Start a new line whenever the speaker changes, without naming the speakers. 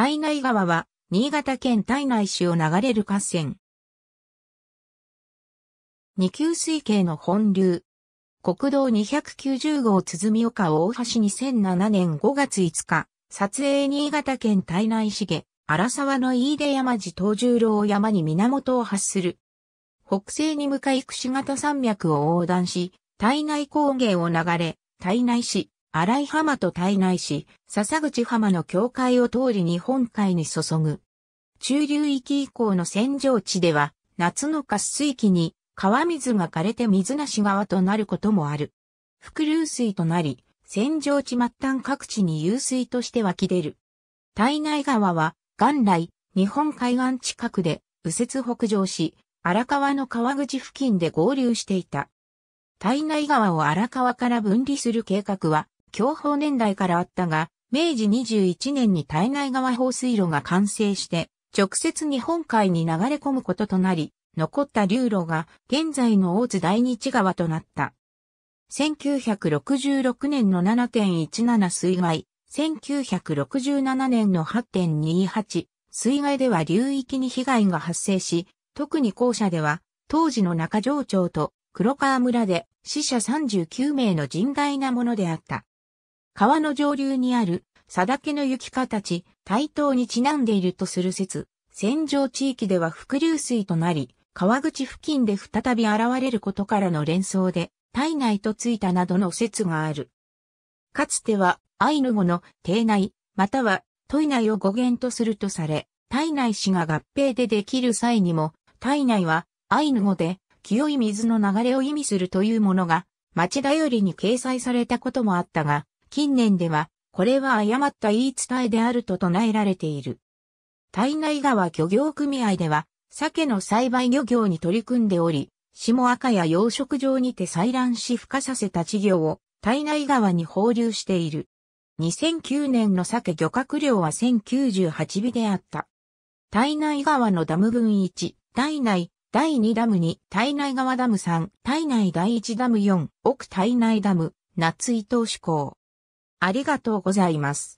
胎内川は、新潟県胎内市を流れる河川。二級水系の本流。国道290号鼓岡大橋2007年5月5日、撮影新潟県胎内市下、荒沢の飯出山寺東十郎山に源を発する。北西に向かい串形山脈を横断し、胎内高原を流れ、胎内市、荒井浜と対内し、笹口浜の境界を通り日本海に注ぐ。中流域以降の扇状地では、夏の滑水期に川水が枯れて水無し川となることもある。伏流水となり、扇状地末端各地に湧水として湧き出る。体内川は、元来、日本海岸近くで右折北上し、荒川の川口付近で合流していた。体内川を荒川から分離する計画は、享保年代からあったが、明治21年に対内川放水路が完成して、直接日本海に流れ込むこととなり、残った流路が現在の大津大日川となった。1966年の7.17水害、1967年の8.28水害では流域に被害が発生し、特に校舎では当時の中条町と黒川村で死者39名の甚大なものであった。川の上流にある、佐竹の雪形、対等にちなんでいるとする説、戦場地域では伏流水となり、川口付近で再び現れることからの連想で、体内とついたなどの説がある。かつては、アイヌ語の体内、または、トイ内を語源とするとされ、体内詞が合併でできる際にも、体内は、アイヌ語で、清い水の流れを意味するというものが、町頼よりに掲載されたこともあったが、近年では、これは誤った言い伝えであると唱えられている。体内川漁業組合では、鮭の栽培漁業に取り組んでおり、下赤や養殖場にて採卵し孵化させた稚魚を体内川に放流している。2009年の鮭漁獲量は1098尾であった。体内川のダム分1、体内、第2ダム2、体内川ダム3、体内第1ダム4、奥体内ダム、夏伊東志向。ありがとうございます。